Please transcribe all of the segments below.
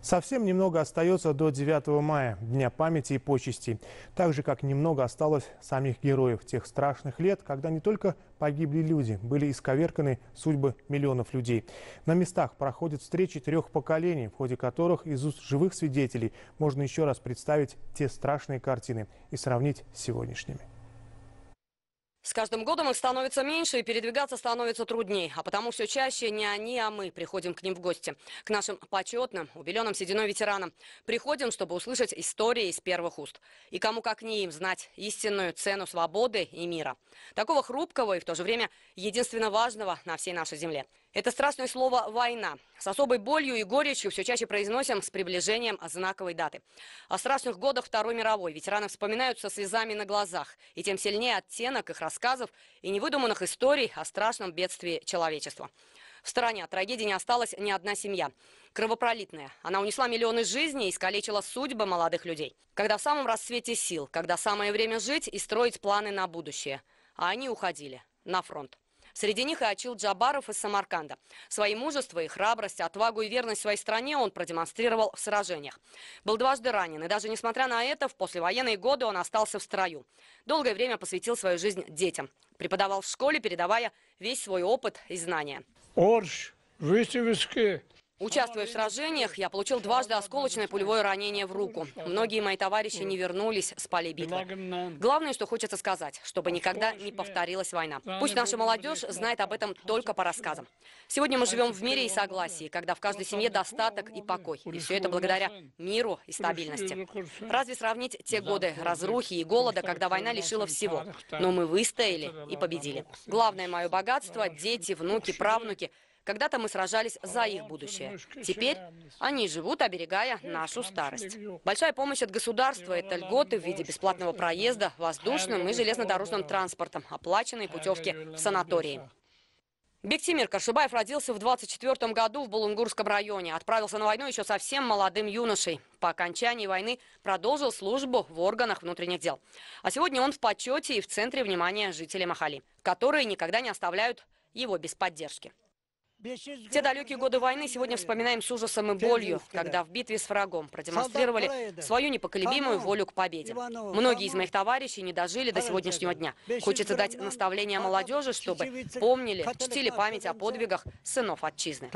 Совсем немного остается до 9 мая, Дня памяти и почести. Так же, как немного осталось самих героев тех страшных лет, когда не только погибли люди, были исковерканы судьбы миллионов людей. На местах проходят встречи трех поколений, в ходе которых из уст живых свидетелей можно еще раз представить те страшные картины и сравнить с сегодняшними. С каждым годом их становится меньше и передвигаться становится трудней. А потому все чаще не они, а мы приходим к ним в гости. К нашим почетным, убеленным сединой ветеранам. Приходим, чтобы услышать истории из первых уст. И кому как не им знать истинную цену свободы и мира. Такого хрупкого и в то же время единственно важного на всей нашей земле. Это страшное слово «война». С особой болью и горечью все чаще произносим с приближением знаковой даты. О страшных годах Второй мировой ветераны вспоминают со слезами на глазах. И тем сильнее оттенок их рассказов и невыдуманных историй о страшном бедствии человечества. В стороне от трагедии не осталась ни одна семья. Кровопролитная. Она унесла миллионы жизней и искалечила судьбы молодых людей. Когда в самом расцвете сил, когда самое время жить и строить планы на будущее. А они уходили на фронт. Среди них и Ачил Джабаров из Самарканда. Свои мужество и храбрость, отвагу и верность своей стране он продемонстрировал в сражениях. Был дважды ранен, и даже несмотря на это, в послевоенные годы он остался в строю. Долгое время посвятил свою жизнь детям. Преподавал в школе, передавая весь свой опыт и знания. Орж, Витебский, Участвуя в сражениях, я получил дважды осколочное пулевое ранение в руку. Многие мои товарищи не вернулись с поля битвы. Главное, что хочется сказать, чтобы никогда не повторилась война. Пусть наша молодежь знает об этом только по рассказам. Сегодня мы живем в мире и согласии, когда в каждой семье достаток и покой. И все это благодаря миру и стабильности. Разве сравнить те годы разрухи и голода, когда война лишила всего? Но мы выстояли и победили. Главное мое богатство – дети, внуки, правнуки – когда-то мы сражались за их будущее. Теперь они живут, оберегая нашу старость. Большая помощь от государства – это льготы в виде бесплатного проезда воздушным и железнодорожным транспортом, оплаченные путевки в санатории. Бектимир Кашибаев родился в 24 году в Булунгурском районе. Отправился на войну еще совсем молодым юношей. По окончании войны продолжил службу в органах внутренних дел. А сегодня он в почете и в центре внимания жителей Махали, которые никогда не оставляют его без поддержки те далекие годы войны сегодня вспоминаем с ужасом и болью, когда в битве с врагом продемонстрировали свою непоколебимую волю к победе. Многие из моих товарищей не дожили до сегодняшнего дня. Хочется дать наставление молодежи, чтобы помнили, чтили память о подвигах сынов отчизны.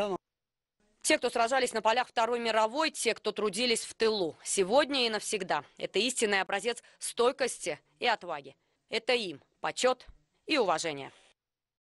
Те, кто сражались на полях Второй мировой, те, кто трудились в тылу. Сегодня и навсегда. Это истинный образец стойкости и отваги. Это им почет и уважение.